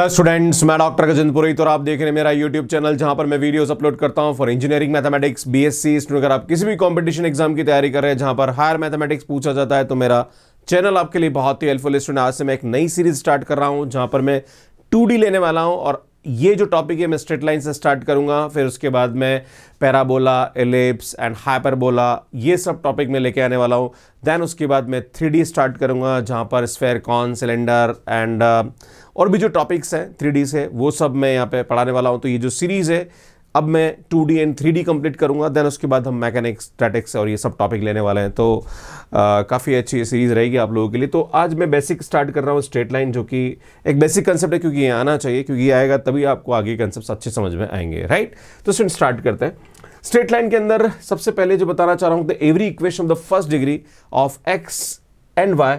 Hello students मैं doctor Gajendra Purohit और आप देख रहे हैं मेरा यूट्यूब चैनल जहां पर मैं वीडियोस अपलोड करता हूं for engineering mathematics BSc student अगर आप किसी भी कंपटीशन एग्जाम की तैयारी कर रहे हैं जहां पर हायर मैथमेटिक्स पूछा जाता है तो मेरा चैनल आपके लिए बहुत ही हेल्पफुल स्टूडेंट आज से मैं एक नई सीरीज स्टार्ट कर रहा हूँ जहाँ पर मैं टू लेने वाला हूँ और ये जो टॉपिक है मैं स्ट्रेट लाइन से स्टार्ट करूँगा फिर उसके बाद मैं पैराबोला एलिप्स एंड हाइपरबोला ये सब टॉपिक में लेके आने वाला हूँ देन उसके बाद मैं थ्री स्टार्ट करूंगा जहाँ पर स्फेयर कॉन सिलेंडर एंड और भी जो टॉपिक्स हैं थ्री से वो सब मैं यहाँ पे पढ़ाने वाला हूँ तो ये जो सीरीज़ है अब मैं 2D एंड डी कंप्लीट करूँगा देन उसके बाद हम मैकेनिक्स स्टैटिक्स और ये सब टॉपिक लेने वाले हैं तो काफ़ी अच्छी सीरीज़ रहेगी आप लोगों के लिए तो आज मैं बेसिक स्टार्ट कर रहा हूँ स्ट्रेट लाइन जो कि एक बेसिक कंसेप्ट है क्योंकि ये आना चाहिए क्योंकि ये आएगा तभी आपको आगे कंसेप्ट अच्छे समझ में आएंगे राइट तो स्टूडेंट स्टार्ट करते हैं स्ट्रेट लाइन के अंदर सबसे पहले जो बताना चाह रहा हूँ the every equation of the first degree of X and Y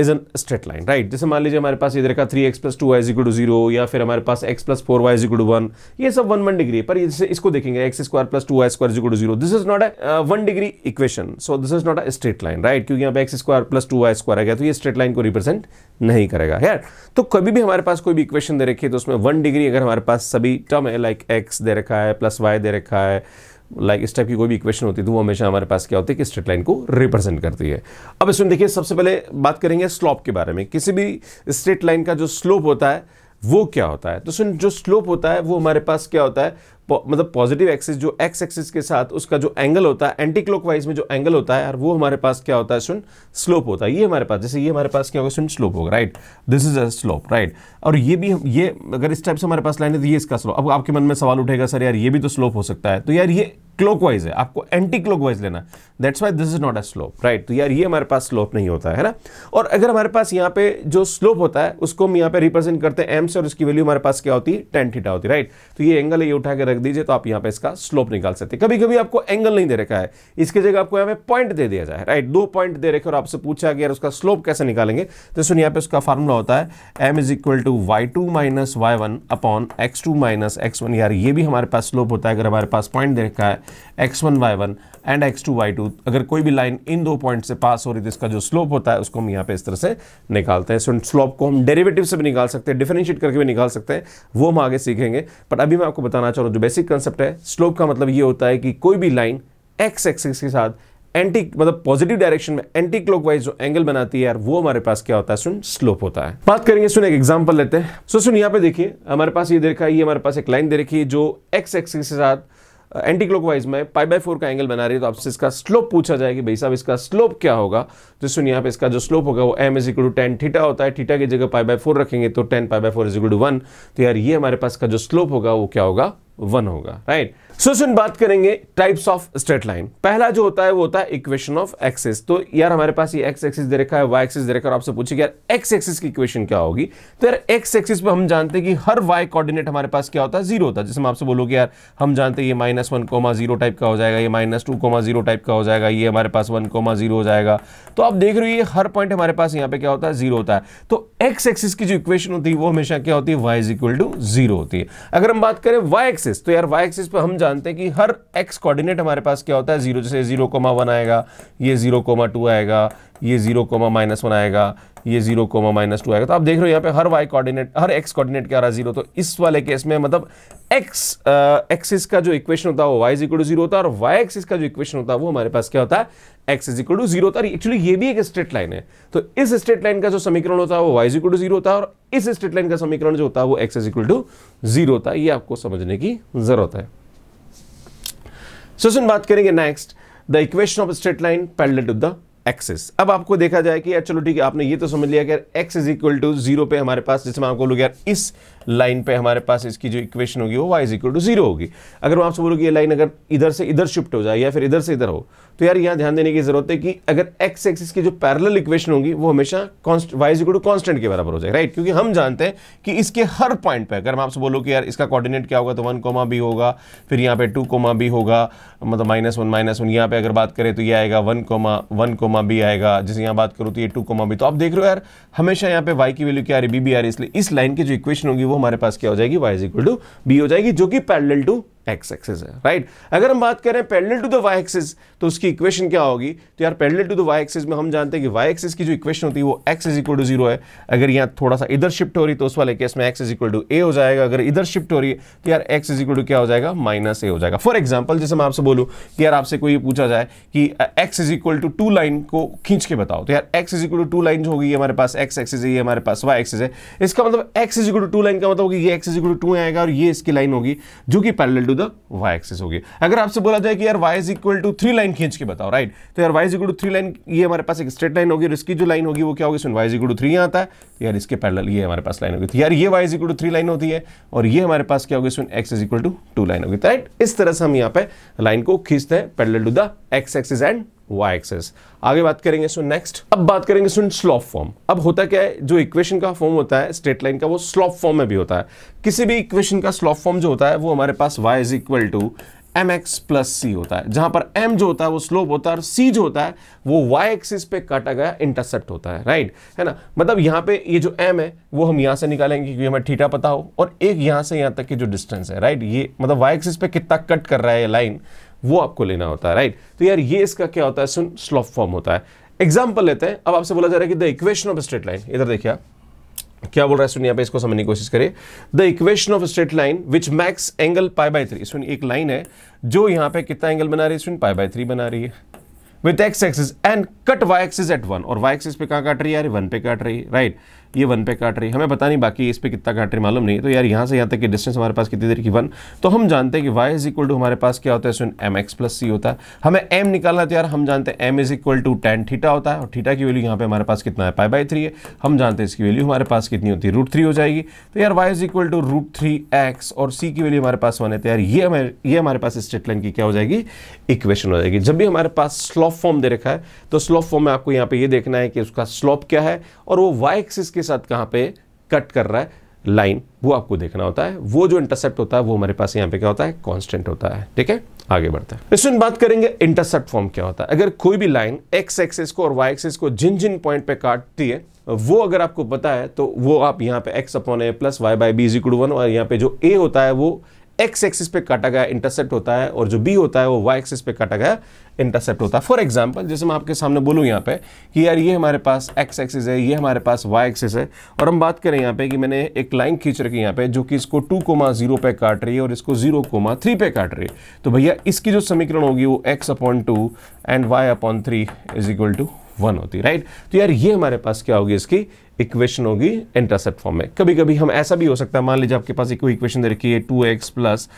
is an straight line right जैसे मान लीजिए हमारे पास इधर का three x plus two Y is equal to zero या फिर हमारे पास X plus four Y is equal to one ये सब वन वन डिग्री पर जैसे इसको देखेंगे X square plus two Y square is equal to zero this is not a one degree equation so this is not a straight line right क्योंकि यहाँ पे X square plus two Y square आ गया तो ये स्ट्रेट लाइन को represent नहीं करेगा यार तो कभी भी हमारे पास कोई भी इक्वेशन दे रखी है तो उसमें वन डिग्री अगर हमारे पास सभी टर्म है लाइक एक्स दे रखा है प्लस वाई दे रखा है लाइक इस टाइप की कोई भी इक्वेशन होती है तो वो हमेशा हमारे पास क्या होती है कि स्ट्रेट लाइन को रिप्रेजेंट करती है अब इसमें देखिए सबसे पहले बात करेंगे स्लोप के बारे में किसी भी स्ट्रेट लाइन का जो स्लोप होता है वो क्या होता है तो सुन जो स्लोप होता है वो हमारे पास क्या होता है मतलब पॉजिटिव एक्सिस जो एक्स एक्सिस के साथ उसका जो एंगल होता है एंटी क्लॉकवाइज में जो एंगल होता है यार वो हमारे पास क्या होता है सुन स्लोप होता है ये हमारे पास जैसे ये हमारे पास क्या होगा सुन स्लोप होगा right this is a slope right और ये भी हम ये अगर इस टाइप से हमारे पास लाइन है तो ये इसका स्लोप अब आपके मन में सवाल उठेगा सर यार ये भी तो स्लोप हो सकता है तो यार ये क्लॉकवाइज है आपको एंटी क्लॉकवाइज लेना that's why this is not a slope right तो यार ये हमारे पास स्लोप नहीं होता है ना और अगर हमारे पास यहाँ पे जो स्लोप होता है उसको हम यहाँ पे रिप्रेजेंट करते हैं एम से और उसकी वैल्यू हमारे पास क्या होती है टेन थीटा होती है राइट तो ये एंगल ये उठा के रख रख दीजिए तो आप यहां पे इसका स्लोप निकाल सकते हैं कभी कभी आपको एंगल नहीं दे रखा है इसकी जगह आपको यहां पे पॉइंट दे दिया जाए राइट दो पॉइंट दे रखे और आपसे पूछा गया उसका स्लोप कैसे निकालेंगे तो सुनिए यहां पे उसका फार्मूला होता है M is equal to Y two minus Y one upon x two minus x one यार ये भी हमारे पास स्लोप होता है अगर हमारे पास पॉइंट दे रखा है X one Y one and X two Y two अगर कोई भी लाइन इन दो पॉइंट से पास हो रही तो इसका जो स्लोप होता है उसको हम यहाँ पे इस तरह से निकालते हैं सो स्लोप को हम डेरिवेटिव से भी निकाल सकते हैं डिफरेंशिएट करके भी निकाल सकते हैं वो हम आगे सीखेंगे बट अभी मैं आपको बताना चाहूँ जो बेसिक कंसेप्ट है स्लोप का मतलब ये होता है कि कोई भी लाइन एक्स एक्सिस के साथ एंटी मतलब पॉजिटिव डायरेक्शन में एंटी क्लॉकवाइज जो एंगल बनाती है यार वो हमारे पास क्या होता है सुन स्लोप होता है बात करेंगे सुन एक एग्जांपल लेते हैं सो सुन यहाँ पे देखिए हमारे पास ये देखा ये हमारे पास एक लाइन दे रखी है जो एक्स एक्सिस के साथ एंटी uh, क्लॉकवाइज में पाई बाय फोर का एंगल बना रही है तो आपसे इसका स्लोप पूछा जाएगा भाई साहब इसका स्लोप क्या होगा तो सुन यहाँ पे इसका जो स्लोप होगा वो M is equal to tan theta होता है थीटा की जगह पाई बाय फोर रखेंगे तो tan pi by four is equal to one तो यार ये हमारे पास का जो स्लोप होगा वो क्या होगा वन होगा राइट सो बात करेंगे टाइप्स ऑफ स्ट्रेट लाइन पहला जो होता है वो होता है इक्वेशन ऑफ एक्सिस तो यार हमारे पास ये एक्स एक्सिस दे रखा है वाई एक्सिस दे रखा है और आपसे पूछे यार एक्स एक्सिस की इक्वेशन क्या होगी तो यार एक्स एक्सिस पे हम जानते हैं कि हर वाई कोऑर्डिनेट हमारे पास क्या होता है जीरो होता है जैसे हम आपसे बोलोगे यार हम जानते हैं ये minus one comma zero type का हो जाएगा ये minus two comma zero type का हो जाएगा ये हमारे पास वन कोमा जीरो हो जाएगा तो आप देख रहे हो ये हर पॉइंट हमारे पास यहाँ पे क्या होता है जीरो होता है तो एक्स एक्सिस की जो इक्वेशन होती है वो हमेशा क्या होती है Y is equal to zero होती है अगर हम बात करें वाई एक्सिस तो यार वाई एक्सिस पर हम जानते हैं कि हर एक्स कोऑर्डिनेट हमारे पास क्या होता है जीरो जैसे जीरो कोमा वन आएगा ये जीरो कोमा टू आएगा ये जीरो कोमा माइनस वन आएगा ये जीरो कोमा माइनस टू आएगा तो आप देख रहे हो यहाँ पे हर वाई कोऑर्डिनेट हर एक्स कोऑर्डिनेट क्या रहा है जीरो तो इस वाले केस में मतलब एक्स एक्सिस का जो इक्वेशन होता है वो Y is equal to zero होता है और वाई एक्सिस का जो इक्वेशन होता है वो हमारे पास क्या होता है X is equal to zero होता है एक्चुअली ये भी एक स्ट्रेट लाइन है तो इस स्ट्रेट लाइन का जो समीकरण होता है वो Y is equal to zero होता है और इस स्ट्रेट लाइन का समीकरण जो होता है वो X is equal to zero होता है ये आपको समझने की जरूरत है सो सुन बात करेंगे next the equation of straight line parallel to the axes अब आपको देखा जाए कि यार चलो ठीक है आपने ये तो समझ लिया कि यार x is equal to zero पे हमारे पास जिसमें आपको लोग यार इस लाइन पे हमारे पास इसकी जो इक्वेशन होगी वो Y is equal to zero होगी अगर मैं आपसे बोलूँ कि ये लाइन अगर इधर से इधर शिफ्ट हो जाए या फिर इधर से इधर हो तो यार यहाँ ध्यान देने की जरूरत है कि अगर एक्स एक्सिस की जो पैरल इक्वेशन होगी वो हमेशा Y is equal to constant के बराबर हो जाए राइट क्योंकि हम जानते हैं कि इसके हर पॉइंट पर अगर मैं आपसे बोलूँ कि यार इसका कॉर्डिनेट क्या होगा तो वन कोमा भी होगा फिर यहाँ पे टू कोमा भी होगा मतलब माइनस वन माइनस वन यहाँ पे अगर बात करें तो ये आएगा वन कोमा वन कोमा भी आएगा जैसे यहाँ बात करूँ तो ये टू कोमा भी तो आप देख रहे हो यार हमेशा यहाँ पे वाई की वैल्यू क्या आ रही बी बी आ रही इसलिए इस लाइन की जो इक्वेशन होगी वो हमारे पास क्या हो जाएगी Y is equal to B हो जाएगी जो कि पैरेलल टू एक्स एक्सेस है राइट अगर हम बात करें parallel to the Y axes तो उसकी इक्वेशन क्या होगी तो यार parallel to the Y axes में हम जानते हैं कि वाई एक्सेस की जो इक्वेशन होती है वो X is equal to zero है अगर यहाँ थोड़ा सा इधर शिफ्ट हो रही तो उस वाले केस में X is equal to A हो जाएगा अगर इधर शिफ्ट हो रही है तो यार एक्स इज इक्वल टू क्या हो जाएगा माइनस ए हो जाएगा फॉर एग्जाम्पल जैसे मैं आपसे बोलूँ कि यार आपसे कोई पूछा जाए कि x is equal to two line को खींच के बताओ तो यार x is equal to two line जो होगी हमारे पास एक्स एक्सेज है ये हमारे पास वाई एक्सेज है इसका मतलब x is equal to two line का मतलब होगी ये x is equal to two आएगा और ये इसकी लाइन होगी जो कि parallel to the y axis होगी अगर आपसे बोला जाए कि यार Y is equal to three line खींच के बताओ राइट तो यार Y is equal to three line ये हमारे पास एक स्ट्रेट लाइन होगी और इसकी जो लाइन होगी वो क्या होगी सुन y is equal to three आता है यार इसके पैरल ये हमारे पास लाइन होगी तो यार ये y is equal to three line होती है और ये हमारे पास क्या होगी सुन x is equal to two line होगी राइट तो इस तरह से हम यहाँ पे लाइन को खींचते हैं parallel to the x axis and y axis आगे बात करेंगे सुन नेक्स्ट अब बात करेंगे सुन स्लॉप फॉर्म अब होता क्या है जो इक्वेशन का फॉर्म होता है स्ट्रेट लाइन का वो स्लॉप फॉर्म में भी होता है किसी भी इक्वेशन का स्लॉप फॉर्म जो होता है वो हमारे पास y is equal to m x plus c होता है जहां पर m जो होता है वो स्लोप होता है और c जो होता है वो y एक्सिस पे काटा गया इंटरसेप्ट होता है राइट है ना मतलब यहाँ पे ये जो m है वो हम यहाँ से निकालेंगे क्योंकि हमें ठीठा पता हो और एक यहाँ से यहाँ तक की जो डिस्टेंस है राइट ये मतलब y एक्सिस पे कितना कट कर रहा है लाइन वो आपको लेना होता है राइट तो यार ये इसका क्या होता है सुन स्लॉप फॉर्म होता है एग्जाम्पल लेते हैं अब आपसे बोला जा रहा है कि the equation of straight line इधर देखिए क्या बोल रहा है सुनिए इसको समझने की कोशिश करिए the equation of straight line which makes angle pi by three सुनिए एक लाइन है जो यहां पे कितना एंगल बना रही है सुनिए पाई बाई थ्री बना रही है with x axis and cut y axis at one और वाई एक्सिस पे कहा काट रही है यार वन पे काट रही है राइट right? ये वन पे काट रही है हमें पता नहीं बाकी इस पर कितना काट रही मालूम नहीं तो यार यहाँ से यहाँ तक की डिस्टेंस हमारे पास कितनी देर की वन तो हम जानते हैं कि वाई इज इक्वल टू हमारे पास क्या होता है सुन एम एक्स प्लस सी होता है हमें एम निकालना तो यार हम जानते हैं m is equal to tan theta होता है और थीटा की वैल्यू यहाँ पे हमारे पास कितना है पाई बाई थ्री है हम जानते हैं इसकी वैल्यू हमारे पास कितनी होती है रूट थ्री हो जाएगी तो यार Y is equal to root three X और सी की वैल्यू हमारे पास वन है तो यार ये हमारे ये हमारे पास स्ट्रेट लाइन की क्या हो जाएगी इक्वेशन हो जाएगी जब भी हमारे पास स्लॉप फॉर्म दे रखा है तो स्लॉप फॉर्म में आपको यहाँ पे ये देखना है कि उसका स्लॉप क्या है और वो वाई एक्सिस किसके साथ कहां पे कट कर रहा है लाइन वो आपको देखना होता है वो जो इंटरसेप्ट होता है वो हमारे पास यहां पे क्या होता है कांस्टेंट होता है ठीक है आगे बढ़ते हैं इसमें बात करेंगे इंटरसेप्ट फॉर्म क्या होता है अगर कोई भी लाइन एक्स एक्सेस को और वाई एक्सेस को जिन जिन पॉइंट पे काटती है वो अगर आपको पता है तो वो आप यहां पे x upon a plus y by b और यहां पे जो ए होता है वो एक्स एक्सिस पे काटा गया इंटरसेप्ट होता है और जो बी होता है वो वाई एक्सिस पे काटा गया इंटरसेप्ट होता है फॉर एग्जाम्पल जैसे मैं आपके सामने बोलूँ यहाँ पे कि यार ये हमारे पास एक्स एक्सिस है ये हमारे पास वाई एक्सिस है और हम बात करें यहाँ पे कि मैंने एक लाइन खींच रखी यहाँ पे जो कि इसको टू कोमा जीरो पे काट रही है और इसको जीरो कोमा थ्री पे काट रही है तो भैया इसकी जो समीकरण होगी वो x upon two and y upon three is equal to one होती राइट तो यार ये हमारे पास क्या होगी इसकी इक्वेशन होगी इंटरसेप्ट फॉर्म में कभी कभी हम ऐसा भी हो सकता है मान लीजिए आपके पास एक इक्वेशन दे रखी है two x plus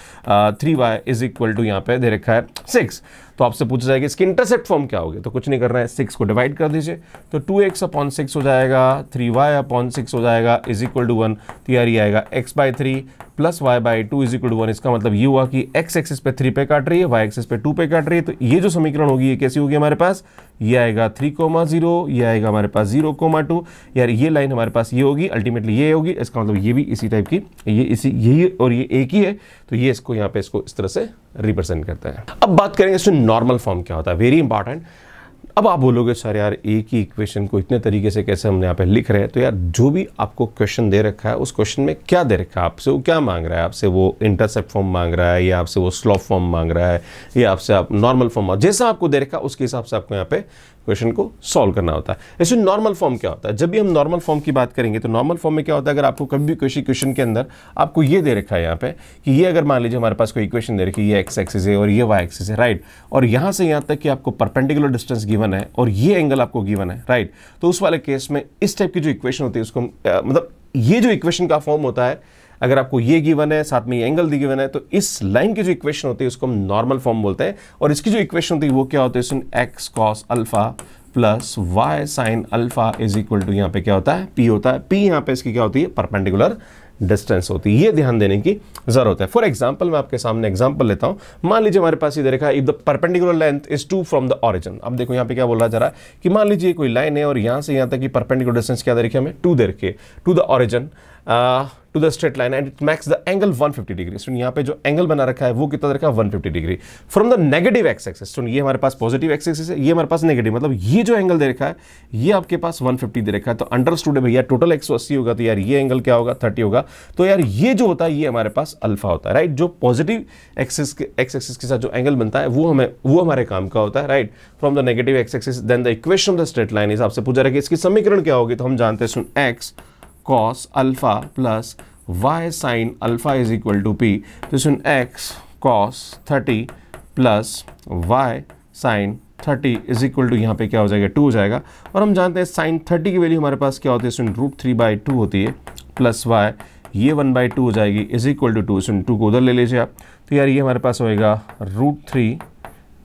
three y is equal to यहाँ पे दे रखा है सिक्स तो आपसे पूछा जाएगा इसकी इंटरसेप्ट फॉर्म क्या होगी तो कुछ नहीं करना है सिक्स को डिवाइड कर दीजिए तो टू एक्स अपॉन सिक्स हो जाएगा थ्री वाई अपॉन सिक्स हो जाएगा इज इक्वल टू वन तो यार आएगा x by three plus y by two is equal one इसका मतलब ये हुआ कि एक्स एक्सिस पे थ्री पे काट रही है वाई एक्सिस पे टू पे काट रही है तो ये जो समीकरण होगी ये कैसी होगी हमारे पास ये आएगा थ्री कोमा जीरो ये आएगा हमारे पास जीरो कोमा टू यार ये लाइन हमारे पास ये होगी अल्टीमेटली ये होगी इसका मतलब ये भी इसी टाइप की ये इसी यही और ये एक ही है तो ये इसको यहाँ पे इसको इस तरह से रिप्रेजेंट करता है अब बात करेंगे इसमें नॉर्मल फॉर्म क्या होता है वेरी इंपॉर्टेंट अब आप बोलोगे सर यार एक ही इक्वेशन को इतने तरीके से कैसे हम यहाँ पे लिख रहे हैं तो यार जो भी आपको क्वेश्चन दे रखा है उस क्वेश्चन में क्या दे रखा है आपसे वो क्या मांग रहा है आपसे वो इंटरसेप्ट फॉर्म मांग रहा है या आपसे वो स्लॉप फॉर्म मांग रहा है या आपसे आप नॉर्मल फॉर्म जैसा आपको दे रखा है उसके हिसाब से आपको यहाँ पे क्वेश्चन को सॉल्व करना होता है ऐसे नॉर्मल फॉर्म क्या होता है जब भी हम नॉर्मल फॉर्म की बात करेंगे तो नॉर्मल फॉर्म में क्या होता है अगर आपको कभी भी क्वेश्चन क्वेश्चन के अंदर आपको ये दे रखा है यहाँ पे कि ये अगर मान लीजिए हमारे पास कोई इक्वेशन दे रखी है ये एक्स एक्सिस है और ये वाई एक्सिस है राइट और यहाँ से यहाँ तक कि आपको परपेंडिकुलर डिस्टेंस गिवन है और ये एंगल आपको गिवन है राइट तो उस वाले केस में इस टाइप की जो इक्वेशन होती है उसको हम मतलब ये जो इक्वेशन का फॉर्म होता है अगर आपको ये गिवन है साथ में ये एंगल दी गिवन है तो इस लाइन की जो इक्वेशन होती है उसको हम नॉर्मल फॉर्म बोलते हैं और इसकी जो इक्वेशन होती है वो क्या होती है सुन x cos alpha plus y sine alpha is equal to यहाँ पे क्या होता है पी होता है पी यहाँ पे इसकी क्या होती है परपेंडिकुलर डिस्टेंस होती है ये ध्यान देने की जरूरत है फॉर एग्जाम्पल मैं आपके सामने एग्जाम्पल लेता हूँ मान लीजिए हमारे पास ये देखा है if the perpendicular length is two from the origin अब देखो यहाँ पे क्या बोल रहा है कि मान लीजिए कोई लाइन है और यहाँ से यहाँ तक कि परपेंडिकुलर डिस्टेंस क्या दे रखी है हमें टू दे रखी to the origin to the straight line and it makes the angle 150 degree सुन यहाँ पे जो एंगल बना रखा है वो कितना रखा है 150 degree from the negative x axis सुन ये हमारे पास पॉजिटिव एक्स एक्सेस है ये हमारे पास नेगेटिव मतलब ये जो एंगल दे रखा है ये आपके पास 150 दे रखा है तो अंडर है भैया टोटल अस्सी होगा तो यार ये एंगल क्या होगा थर्टी होगा तो यार ये जो होता है ये हमारे पास अल्फा होता है राइट जो पॉजिटिव एक्सेस के एक्स एक्सेस के साथ जो एंगल बनता है वो हमें वो हमारे काम का होता है right from the negative x axis then the equation of the straight line हिसाब से पूछा रहा इसकी समीकरण क्या होगी तो हम जानते हैं सुन x cos alpha plus y sine alpha is equal to p तो सुन x cos thirty plus y sine thirty is equal to यहाँ पे क्या हो जाएगा टू हो जाएगा और हम जानते हैं साइन थर्टी की वैल्यू हमारे पास क्या होती है सुन रूट थ्री बाई टू होती है प्लस वाई ये वन बाई टू हो जाएगी इज इक्वल टू टू सुन टू को उधर ले लीजिए आप तो यार ये हमारे पास होएगा root three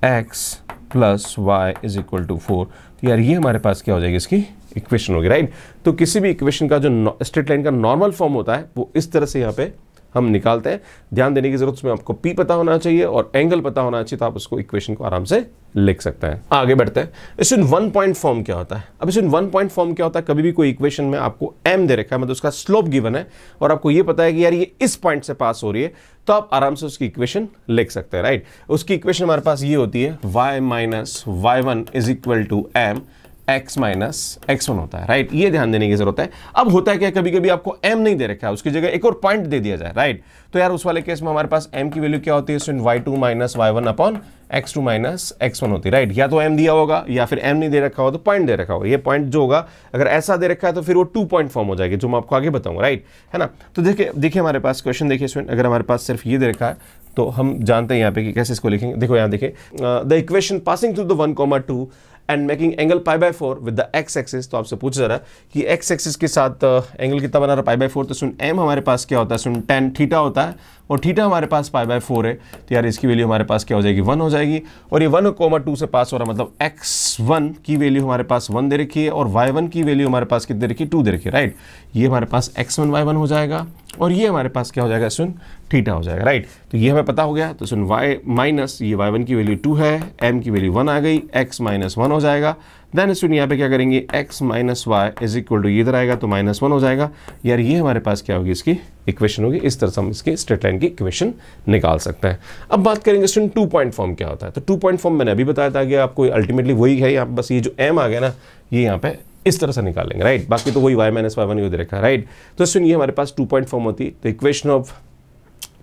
x plus y is equal to four तो यार ये हमारे पास क्या हो जाएगी इसकी इक्वेशन हो गया राइट तो किसी भी इक्वेशन का जो स्ट्रेट लाइन का नॉर्मल फॉर्म होता है वो इस तरह से यहाँ पे हम निकालते हैं ध्यान देने की जरूरत उसमें आपको पी पता होना चाहिए और एंगल पता होना चाहिए तो आप उसको इक्वेशन को आराम से लिख सकते हैं आगे बढ़ते हैं इसमें वन पॉइंट फॉर्म क्या होता है अब इसमें वन पॉइंट फॉर्म क्या होता है कभी भी कोई इक्वेशन में आपको एम दे रखा है मतलब उसका स्लोप गिवन है और आपको ये पता है कि यार ये इस पॉइंट से पास हो रही है तो आप आराम से उसकी इक्वेशन लिख सकते हैं राइट उसकी इक्वेशन हमारे पास ये होती है y minus Y one is equal to m x minus x one होता है राइट ये ध्यान देने की जरूरत है अब होता है क्या कभी कभी आपको m नहीं दे रखा है उसकी जगह एक और पॉइंट दे दिया जाए राइट तो यार उस वाले केस में हमारे पास m की वैल्यू क्या होती है y two minus Y one upon x two minus x one होती है राइट या तो m दिया होगा या फिर m नहीं दे रखा हो तो पॉइंट दे रखा होगा ये पॉइंट जो होगा अगर ऐसा दे रखा है तो फिर वो टू पॉइंट फॉर्म हो जाएगी जो मैं आपको आगे बताऊंगा राइट है ना तो देखिए देखिए हमारे पास क्वेश्चन देखिए स्टूडेंट अगर हमारे पास सिर्फ ये दे रखा है तो हम जानते हैं यहाँ पे कि कैसे इसको लिखेंगे देखो यहाँ देखिए the equation passing through the one comma two and making angle pi by four with the x axis तो आपसे पूछ जा रहा है कि एक्स एक्सिस के साथ एंगल uh, कितना बना रहा है पाई बाय फोर तो सुन एम हमारे पास क्या होता है सुन टेन थीटा होता है और थीटा हमारे पास पाई बाय फोर है तो यार इसकी वैल्यू हमारे पास क्या हो जाएगी वन हो जाएगी और ये वन कोमा टू से पास हो रहा मतलब एक्स वन की वैल्यू हमारे पास वन दे रखी है और वाई वन की वैल्यू हमारे पास कितनी रखी है टू दे रखी है राइट ये हमारे पास एक्स वन वाई वन हो जाएगा और ये हमारे पास क्या हो जाएगा सुन थीटा हो जाएगा राइट तो ये हमें पता हो गया तो सुन वाई माइनस ये वाई वन की वैल्यू टू है एम की वैल्यू वन आ गई एक्स माइनस वन हो जाएगा देन स्टूडेंट यहाँ पे क्या करेंगे x minus y is equal to इधर आएगा तो माइनस वन हो जाएगा यार ये हमारे पास क्या होगी इसकी इक्वेशन होगी इस तरह से हम इसकी स्ट्रेट लाइन की इक्वेशन निकाल सकते हैं अब बात करेंगे स्टूडेंट टू पॉइंट फॉर्म क्या होता है तो टू पॉइंट फॉर्म मैंने अभी बताया था कि आपको अल्टीमेटली वही है यहाँ बस ये जो एम आ गया ना ये यहाँ पे इस तरह से निकालेंगे राइट बाकी तो वही वाई माइनस वाई वन दे रखा राइट तो स्टूडेंट ये हमारे पास टू पॉइंट फॉर्म होती है तो इक्वेशन ऑफ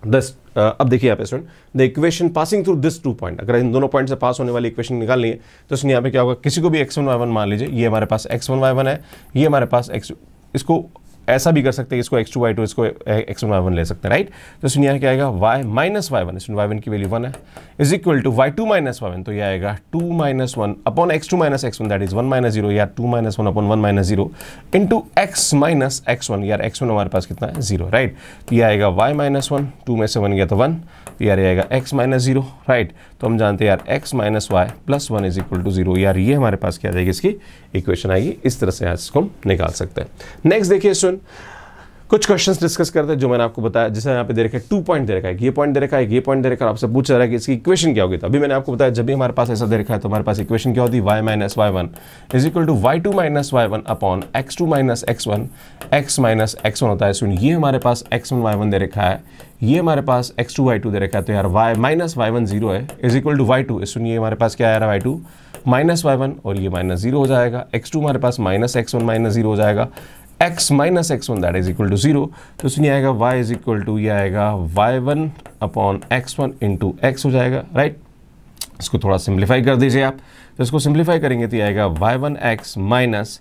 दस अब देखिए यहाँ पे student the equation passing through this two point अगर इन दोनों पॉइंट से पास होने वाली इक्वेशन निकालनी है तो इसमें यहाँ पे क्या होगा किसी को भी एक्स वन वाई वन मान लीजिए ये हमारे पास एक्स वन वाई वन है ये हमारे पास एक्स इसको ऐसा भी कर सकते हैं इसको एक्स टू वाई टू इसको एक्स वन वाई वन ले सकते हैं राइट तो इसमें यहाँ क्या आएगा वाई माइनस वाई वन इसमें वाई वन की वैल्यू वन है is equal to Y two minus Y one तो यह आएगा two minus one upon x two minus x one that is one minus zero या two minus one upon one minus zero into x minus x one यार x one हमारे पास कितना है zero right तो ये आएगा वाई माइनस वन टू में से वन गया तो वन तो यार आएगा एक्स माइनस जीरो राइट तो हम जानते हैं यार x minus y plus one is equal to zero यार ये हमारे पास क्या जाएगी इसकी इक्वेशन आएगी इस तरह से आज इसको हम निकाल सकते हैं नेक्स्ट देखिए सुन कुछ क्वेश्चंस डिस्कस करते हैं जो मैंने आपको बताया जैसे यहाँ पे दे रखा है टू पॉइंट दे रखा है ये पॉइंट दे रखा है ये पॉइंट दे रखा है आपसे पूछ रहा है कि इसकी इक्वेशन क्या होगी तो अभी मैंने आपको बताया जब भी हमारे पास ऐसा दे रखा है तो हमारे पास इक्वेशन क्या होती है y minus Y one is equal to Y two minus Y one upon x two minus x one x minus x one होता है सुन ये हमारे पास एक्स वन वाई वन दे रखा है ये हमारे पास एक्स टू वाई टू दे रखा है तो यार y minus Y one zero है is equal to Y two सुन ये हमारे पास क्या आ रहा है y two minus Y one और ये माइनस जीरो हो जाएगा एक्स टू हमारे पास minus x one minus zero हो जाएगा x minus x one that is equal to zero तो इसमें आएगा y इज इक्वल टू ये आएगा y1 one upon x one into x हो जाएगा राइट right? इसको थोड़ा सिंप्लीफाई कर दीजिए आप तो इसको सिंप्लीफाई करेंगे तो ये आएगा y1x one x minus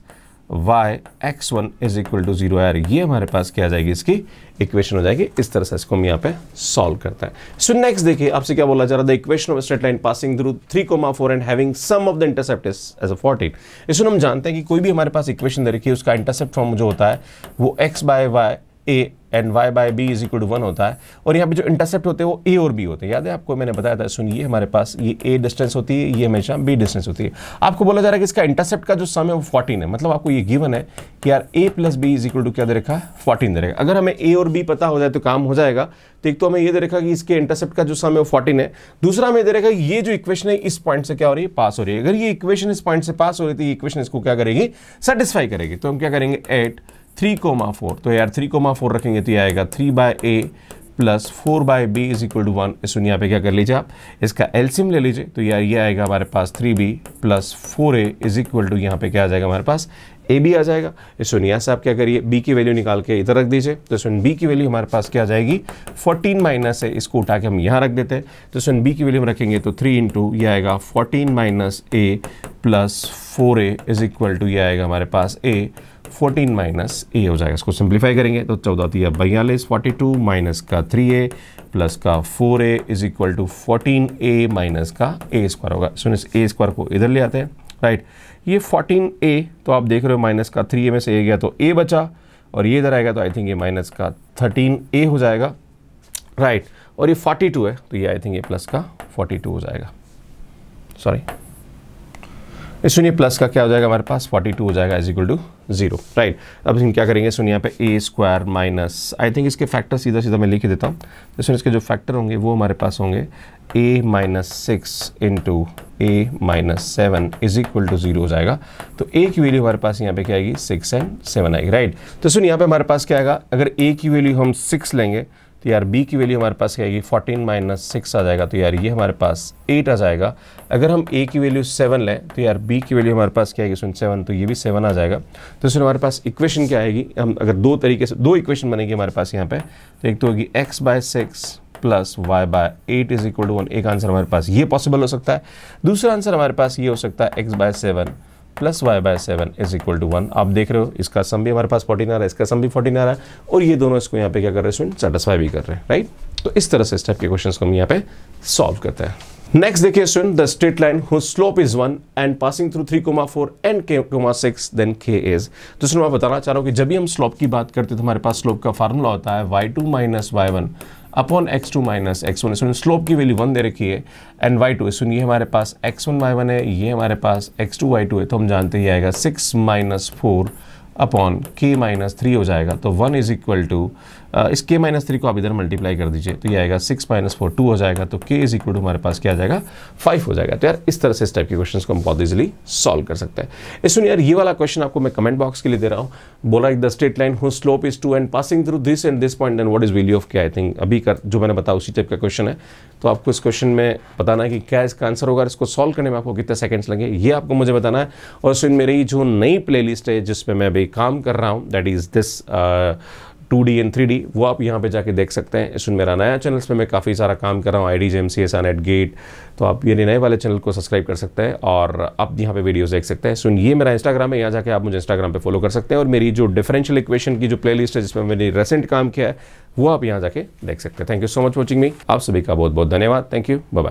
y x one is equal to zero or ये हमारे पास क्या आ जाएगी इसकी इक्वेशन हो जाएगी इस तरह से इसको हम यहाँ पे सॉल्व करते हैं सो नेक्स्ट देखिए आपसे क्या बोला जा रहा था equation of straight line passing through three comma four and having sum of the intercept is as a fourteen इसमें हम जानते हैं कि कोई भी हमारे पास इक्वेशन दे रखी है उसका इंटरसेप्ट फॉर्म जो होता है वो x by y a and y by b is equal to one होता है और यहाँ पे जो इंटरसेप्ट होते हैं वो ए और बी होते हैं याद है आपको मैंने बताया था सुनिए हमारे पास ये ए डिस्टेंस होती है ये हमेशा बी डिस्टेंस होती है आपको बोला जा रहा है कि इसका इंटरसेप्ट का जो सम है वो फोर्टीन है मतलब आपको ये गिवन है कि यार a plus b is equal to क्या दे रखा है फोर्टीन दे रखा अगर हमें ए और बी पता हो जाए तो काम हो जाएगा तो एक तो हमें ये दे रखा कि इसके इंटरसेप्ट का जो सम है वो फोर्टीन है दूसरा हमें दे रखा ये जो इक्वेशन है इस पॉइंट से क्या हो रही है पास हो रही है अगर ये इक्वेशन इस पॉइंट से पास हो रही थी इक्वेशन तो इसको क्या करेगी सेटिस्फाई करेगी तो हम क्या करेंगे एट थ्री कोमा फोर तो यार थ्री कोमा फोर रखेंगे तो ये आएगा three by a plus four by b is equal to one इस यहाँ पे क्या कर लीजिए आप इसका एल्सियम ले लीजिए तो यार ये आएगा हमारे पास three b plus four a is equal to यहाँ पे क्या आ जाएगा हमारे पास ए बी आ जाएगा इसमें यहाँ से आप क्या करिए बी की वैल्यू निकाल के इधर रख दीजिए तो इसमें बी की वैल्यू हमारे पास क्या आ जाएगी फोर्टीन माइनस है इसको उठा के हम यहाँ रख देते हैं तो इसमें बी की वैल्यू हम रखेंगे तो थ्री इंटू ये आएगा fourteen minus a plus four a is equal to ये आएगा हमारे पास ए फोर्टीन माइनस ए हो जाएगा इसको सिंप्लीफाई करेंगे तो चौदह तीया बयालीस फोर्टी टू माइनस का थ्री ए प्लस का four a is equal to fourteen a minus का ए स्क्वायर होगा सुन इस ए स्क्वायर को इधर ले आते हैं राइट ये फोर्टीन ए तो आप देख रहे हो माइनस का थ्री ए में से ए गया तो ए बचा और ये इधर आएगा तो आई थिंक ये माइनस का थर्टीन ए हो जाएगा राइट और ये फोर्टी टू है तो ये आई थिंक ये प्लस का फोर्टी टू हो जाएगा सॉरी सुनिए प्लस का क्या हो जाएगा हमारे पास 42 हो जाएगा is equal to zero right अब हम क्या करेंगे सुनिए यहाँ पे a square minus I think इसके फैक्टर सीधा सीधा मैं लिख देता हूँ तो सुनिए इसके जो फैक्टर होंगे वो हमारे पास होंगे a minus six into a minus seven is equal to zero हो जाएगा तो ए की वैल्यू हमारे पास यहाँ पे क्या आएगी सिक्स एंड सेवन आएगी राइट तो सुनिए यहाँ पे हमारे पास क्या आएगा अगर ए की वैल्यू हम सिक्स लेंगे तो यार बी की वैल्यू हमारे पास क्या आएगी 14 माइनस सिक्स आ जाएगा तो यार ये हमारे पास 8 आ जाएगा अगर हम ए की वैल्यू 7 लें तो यार बी की वैल्यू हमारे पास क्या आएगी सुन सेवन तो ये भी 7 आ जाएगा तो सुन हमारे पास इक्वेशन क्या आएगी हम अगर दो तरीके से दो इक्वेशन बनेगी हमारे पास यहाँ पे तो एक तो होगी x by six plus y by eight is equal to one एक आंसर हमारे पास ये पॉसिबल हो सकता है दूसरा आंसर हमारे पास ये हो सकता है x by seven plus y by seven is equal to one आप देख रहे हो इसका सम भी हमारे पास फोर्टीन आ रहा है इसका सम भी फोर्टीन आ रहा है और ये दोनों इसको यहाँ पे क्या कर रहे हैं स्टूडेंट सेटिस्फाई भी कर रहे हैं राइट तो इस तरह से इस टाइप के क्वेश्चन को हम यहाँ पे सॉल्व करते हैं नेक्स्ट देखिए student the straight line slope is one and passing through three comma four and k comma six then k is तो स्टूडेंट मैं बताना चाह रहा हूँ कि जब भी हम स्लोप की बात करते हैं तो हमारे पास स्लोप का फार्मूला होता है y two minus Y one upon x two minus x one इसमें स्लोप की वैल्यू वन दे रखी है एंड वाई टू इसमें ये हमारे पास एक्स वन वाई वन है ये हमारे पास एक्स टू वाई टू है तो हम जानते ही आएगा six minus four upon k minus three हो जाएगा तो वन इज इक्वल टू इस के माइनस थ्री को आप इधर मल्टीप्लाई कर दीजिए तो ये आएगा सिक्स माइनस फोर टू हो जाएगा तो के इज इक्वल टू हमारे पास क्या आ जाएगा फाइव हो जाएगा तो यार इस तरह से इस टाइप के क्वेश्चन को हम बहुत इजिली सॉल्व कर सकते हैं सुनिए यार ये वाला क्वेश्चन आपको मैं कमेंट बॉक्स के लिए दे रहा हूँ बोला the straight line who slope is two and passing through this and this point and what is value of k I think अभी कर जो मैंने बताया उसी टाइप का क्वेश्चन है तो आपको इस क्वेश्चन में बताना है कि क्या इसका आंसर होगा इसको सॉल्व करने में आपको कितने सेकंड्स लगे ये आपको मुझे बताना है और सुन मेरी जो नई प्लेलिस्ट है जिसमें मैं अभी काम कर रहा हूँ that is this two D and three D वो आप यहाँ पे जाके देख सकते हैं इसमें मेरा नया चैनल पे मैं काफ़ी सारा काम कर रहा हूँ I D J M C S at gate तो आप ये नए वाले चैनल को सब्सक्राइब कर सकते हैं और आप यहाँ पे वीडियोस देख सकते हैं सुन ये मेरा इंस्टाग्राम है यहाँ जाके आप मुझे इंस्टाग्राम पे फॉलो कर सकते हैं और मेरी जो डिफरेंशियल इक्वेशन की जो प्ले है जिसमें मैंने रेसेंट काम किया है वो आप यहाँ जाके देख सकते हैं thank you so much watching me आप सभी का बहुत बहुत धन्यवाद थैंक यू बाय